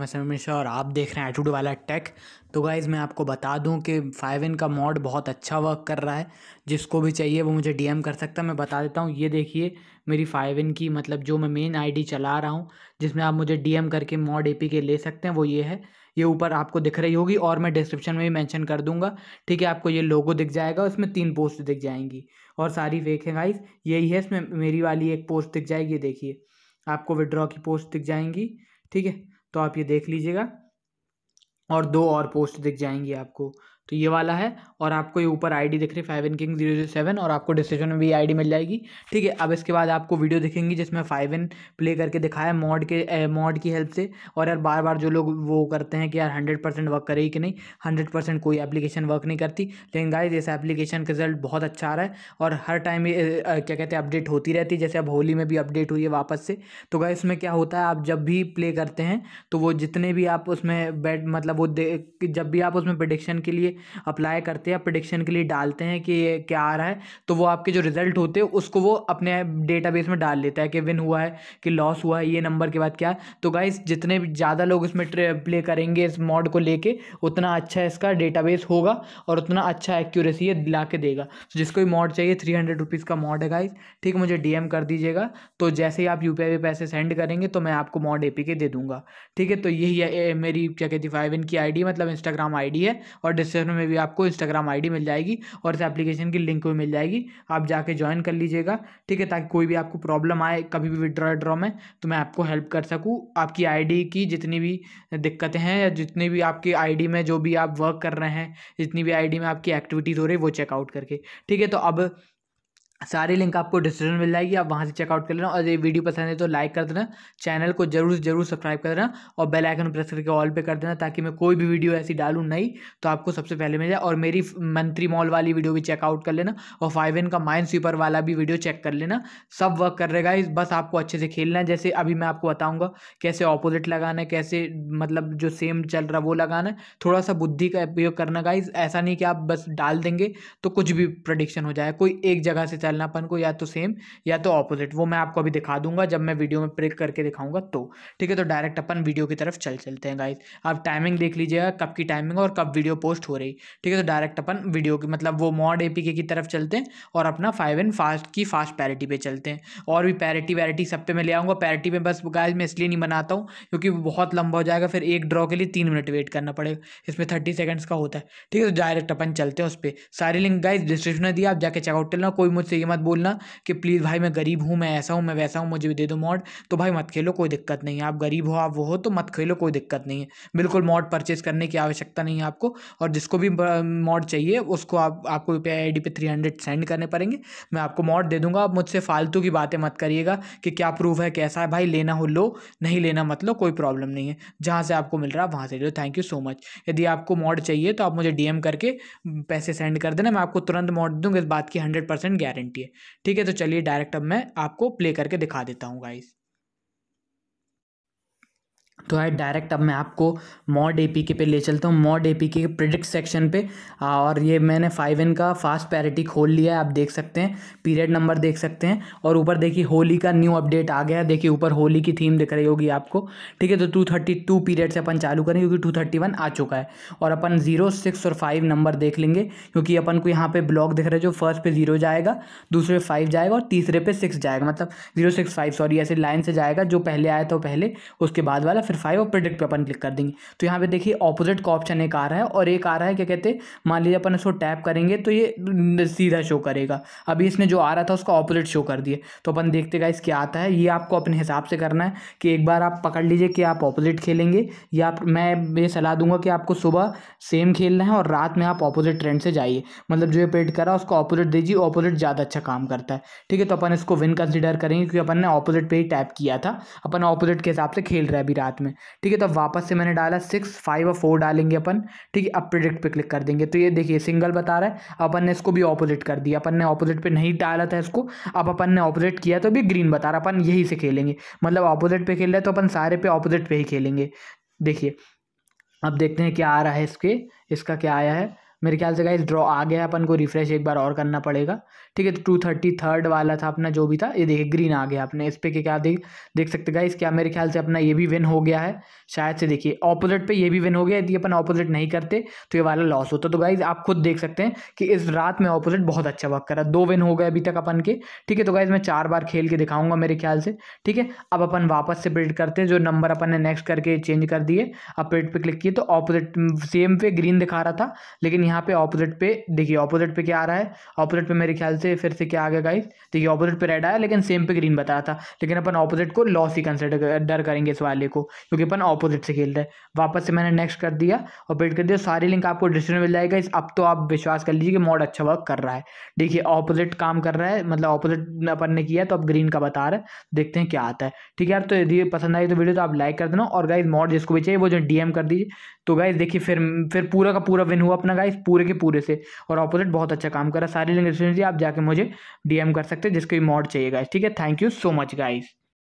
मैं मिश्रा और आप देख रहे हैं एटूड वाला टेक तो गाइज़ मैं आपको बता दूं कि फाइव इन का मॉड बहुत अच्छा वर्क कर रहा है जिसको भी चाहिए वो मुझे डीएम कर सकता है मैं बता देता हूँ ये देखिए मेरी फाइव इन की मतलब जो मैं मेन आईडी चला रहा हूँ जिसमें आप मुझे डीएम करके मॉड ए के ले सकते हैं वो ये है ये ऊपर आपको दिख रही होगी और मैं डिस्क्रिप्शन में भी मैंशन कर दूँगा ठीक है आपको ये लोगो दिख जाएगा उसमें तीन पोस्ट दिख जाएंगी और सारी फेक है गाइज यही है इसमें मेरी वाली एक पोस्ट दिख जाएगी देखिए आपको विड्रॉ की पोस्ट दिख जाएंगी ठीक है तो आप ये देख लीजिएगा और दो और पोस्ट दिख जाएंगी आपको तो ये वाला है और आपको ये ऊपर आईडी दिख रही है five in king zero zero seven और आपको डिस्क्रिप्शन में भी आईडी मिल जाएगी ठीक है अब इसके बाद आपको वीडियो दिखेंगी जिसमें फाइव इन प्ले करके दिखाया मॉड के मॉड की हेल्प से और यार बार बार जो लोग वो करते हैं कि यार हंड्रेड परसेंट वर्क करेगी कि नहीं हंड्रेड परसेंट कोई एप्लीकेशन वर्क नहीं करती लेकिन गाइज इस एप्लीकेशन का रिजल्ट बहुत अच्छा आ रहा है और हर टाइम ये क्या कहते हैं अपडेट होती रहती है जैसे अब होली में भी अपडेट हुई है वापस से तो गाय इसमें क्या होता है आप जब भी प्ले करते हैं तो वो जितने भी आप उसमें बैट मतलब वो जब भी आप उसमें प्रडिक्शन के लिए अप्लाई करते हैं प्रडिक्शन के लिए डालते हैं कि क्या आ रहा है तो वो आपके जो रिजल्ट होते हैं उसको वो अपने डेटाबेस में डाल लेता है कि विन हुआ है कि लॉस हुआ है ये नंबर के बाद क्या तो गाइस जितने भी ज़्यादा लोग इसमें प्ले करेंगे इस मॉड को लेके उतना अच्छा इसका डेटाबेस होगा और उतना अच्छा एक्यूरेसी ये ला के देगा तो जिसको भी मॉड चाहिए थ्री हंड्रेड रुपीज़ का मॉड है गाइस ठीक मुझे डीएम कर दीजिएगा तो जैसे ही आप यू पे पैसे सेंड करेंगे तो मैं आपको मॉड ए के दे दूँगा ठीक है तो यही है मेरी क्या कहती फाइव इन की आई मतलब इंस्टाग्राम आई है और डिस्क्रिप्शन डिस्क्रिप्शन में भी आपको इंस्टाग्राम आईडी मिल जाएगी और इस एप्लीकेशन की लिंक भी मिल जाएगी आप जाके ज्वाइन कर लीजिएगा ठीक है ताकि कोई भी आपको प्रॉब्लम आए कभी भी विड्रॉ ड्रॉ में तो मैं आपको हेल्प कर सकूँ आपकी आई की जितनी भी दिक्कतें हैं या जितनी भी आपकी आई में जो भी आप वर्क कर रहे हैं जितनी भी आई में आपकी एक्टिविटीज़ हो रही है वो चेकआउट करके ठीक है तो अब सारी लिंक आपको डिस्क्रिप्शन मिल जाएगी आप वहाँ से चेकआउट कर लेना और ये वीडियो पसंद है तो लाइक कर देना चैनल को जरूर जरूर सब्सक्राइब कर देना और बेल आइकन प्रेस करके ऑल पे कर देना ताकि मैं कोई भी वीडियो ऐसी डालूँ नहीं तो आपको सबसे पहले मिल जाए और मेरी मंत्री मॉल वाली वीडियो भी चेकआउट कर लेना और फाइव एन का माइंड स्वीपर वाला भी वीडियो चेक कर लेना सब वर्क कर रहेगा बस आपको अच्छे से खेलना है जैसे अभी मैं आपको बताऊँगा कैसे ऑपोजिट लगाना है कैसे मतलब जो सेम चल रहा वो लगाना है थोड़ा सा बुद्धि का उपयोग करना का ऐसा नहीं कि आप बस डाल देंगे तो कुछ भी प्रडिक्शन हो जाए कोई एक जगह से डालनापन को या तो सेम या तो ऑपोजिट वो मैं आपको अभी दिखा दूंगा जब मैं वीडियो में प्रिक करके दिखाऊंगा तो ठीक है तो डायरेक्ट अपन वीडियो की तरफ चल चलते हैं गाइज आप टाइमिंग देख लीजिएगा कब की टाइमिंग और कब वीडियो पोस्ट हो रही ठीक है तो डायरेक्ट अपन वीडियो की मतलब वो मॉड ए की तरफ चलते हैं और अपना फाइव एंड फास्ट की फास्ट पैरिटी पर चलते हैं और भी पैरिटी वैरिटी सब पे मैं ले आऊँगा पैरिटी में बस गाइज मैं इसलिए नहीं बनाता हूँ क्योंकि बहुत लंबा हो जाएगा फिर एक ड्रॉ के लिए तीन मिनट वेट करना पड़ेगा इसमें थर्टी सेकेंड्स का होता है ठीक है तो डायरेक्ट अपन चलते हैं उस पर सारी लिंक गाइज डिस्क्रिप्शन में दिया आप जाके चेकआउट करना कोई मुझसे ये मत बोलना कि प्लीज़ भाई मैं गरीब हूँ मैं ऐसा हूँ मैं वैसा हूँ मुझे भी दे दो मॉड तो भाई मत खेलो कोई दिक्कत नहीं है आप गरीब हो आप वो हो तो मत खेलो कोई दिक्कत नहीं है बिल्कुल मॉड परचेज करने की आवश्यकता नहीं है आपको और जिसको भी मॉड चाहिए उसको आप आपको यू आई डी पे थ्री हंड्रेड सेंड करने पड़ेंगे मैं आपको मॉड दे दूंगा आप मुझसे फालतू की बातें मत करिएगा कि क्या प्रूफ है कैसा है भाई लेना हो लो नहीं लेना मत लो कोई प्रॉब्लम नहीं है जहाँ से आपको मिल रहा है वहाँ से लो थैंक यू सो मच यदि आपको मॉड चाहिए तो आप मुझे डीएम करके पैसे सेंड कर देना मैं आपको तुरंत मॉड दूंगा इस बात की हंड्रेड परसेंट गारंटी नाइन्टी है ठीक है तो चलिए डायरेक्ट अब मैं आपको प्ले करके दिखा देता हूँ गाइस तो है डायरेक्ट अब मैं आपको मॉड ए पी के पे ले चलता हूँ mod A P K predict section पे और ये मैंने फाइव एन का फास्ट पैरिटी खोल लिया है आप देख सकते हैं पीरियड नंबर देख सकते हैं और ऊपर देखिए होली का न्यू अपडेट आ गया देखिए ऊपर होली की थीम दिख रही होगी आपको ठीक है तो टू थर्टी टू पीरियड से अपन चालू करें क्योंकि टू थर्टी वन आ चुका है और अपन जीरो सिक्स और फाइव नंबर देख लेंगे क्योंकि अपन को यहाँ पर ब्लॉक दिख रहे जो फर्स्ट पे जीरो जाएगा दूसरे पे फाइव जाएगा और तीसरे पे सिक्स जाएगा मतलब जीरो सिक्स फाइव सॉरी ऐसे लाइन से जाएगा जो पहले आया था पहले उसके बाद वाला फिर फाइव और प्रिडिक्ट पे अपन क्लिक कर देंगे तो यहाँ पे देखिए ऑपोजिट का ऑप्शन एक आ रहा है और एक आ रहा है क्या कहते हैं मान लीजिए अपन इसको टैप करेंगे तो ये सीधा शो करेगा अभी इसने जो आ रहा था उसका ऑपोजिट शो कर दिए तो अपन देखते गए इसके आता है ये आपको अपने हिसाब से करना है कि एक बार आप पकड़ लीजिए कि आप ऑपोजिट खेलेंगे या आप मैं ये सलाह दूंगा कि आपको सुबह सेम खेलना है और रात में आप ऑपोजिट ट्रेंड से जाइए मतलब जो ये पेड करा उसको ऑपोजिट दीजिए ऑपोजिट ज़्यादा अच्छा काम करता है ठीक है तो अपन इसको विन कंसिडर करेंगे क्योंकि अपन ने ऑपोजिट पे ही टैप किया था अपन ऑपोजिट के हिसाब से खेल रहा है अभी रात में ठीक है तो वापस से मैंने डाला सिक्स फाइव और फोर डालेंगे अपन ठीक है अब प्रिडिक्ट पे क्लिक कर देंगे तो ये देखिए सिंगल बता रहा है अपन ने इसको भी ऑपोजिट कर दिया अपन ने ऑपोजिट पे नहीं डाला था इसको अब अपन ने ऑपोजिट किया तो भी ग्रीन बता रहा अपन यही से खेलेंगे मतलब ऑपोजिट पर खेल रहे तो अपन सारे पे ऑपोजिट पर ही खेलेंगे देखिए अब देखते हैं क्या आ रहा है इसके इसका क्या आया है मेरे ख्याल से गाइज ड्रॉ आ गया अपन को रिफ्रेश एक बार और करना पड़ेगा ठीक है तो टू थर्टी थर्ड वाला था अपना जो भी था ये देखिए ग्रीन आ गया अपने इस पर क्या देख देख सकते गाइज क्या मेरे ख्याल से अपना ये भी विन हो गया है शायद से देखिए ऑपोजिट पे ये भी विन हो गया यदि अपन ऑपोजिट नहीं करते तो ये वाला लॉस होता तो गाइज आप खुद देख सकते हैं कि इस रात में ऑपोजिट बहुत अच्छा वर्क करा दो विन हो गए अभी तक अपन के ठीक है तो गाइज मैं चार बार खेल के दिखाऊंगा मेरे ख्याल से ठीक है अब अपन वापस से प्रिंट करते हैं जो नंबर अपन ने नेक्स्ट करके चेंज कर दिए अब प्रिंट पर क्लिक किए तो ऑपोजिट सेम पे ग्रीन दिखा रहा था लेकिन यहाँ पे ऑपोजिट पे देखिए ऑपोजिट पे क्या आ रहा है ऑपोजिट पे मेरे ख्याल से फिर से क्या आ गया गाइस देखिए ऑपोजिट पे रेड आया लेकिन सेम पे ग्रीन बताया था लेकिन अपन ऑपोजिट को लॉस ही कंसिडर डर करेंगे इस वाले को क्योंकि अपन ऑपोजिट से खेल रहे हैं वापस से मैंने नेक्स्ट कर दिया और पेड कर दिया सारी लिंक आपको डिस्क्रिप्शन मिल जाएगा इस अब तो आप विश्वास कर लीजिए कि मॉड अच्छा वर्क कर रहा है देखिए ऑपोजिट काम कर रहा है मतलब ऑपोजिट अपन ने किया तो अब ग्रीन का बता रहा है देखते हैं क्या आता है ठीक है यार तो यदि पसंद आई तो वीडियो तो आप लाइक कर देना और गाइज मॉड जिसको भी चाहिए वो जो डीएम कर दीजिए तो गाइज देखिए फिर फिर पूरा का पूरा विन हुआ अपना गाइज पूरे के पूरे से और ऑपोजिट बहुत अच्छा काम कर रहा है सारी लिंक आप जाके मुझे डीएम कर सकते हैं जिसको भी मॉड चाहिए गाइस ठीक है thank you so much guys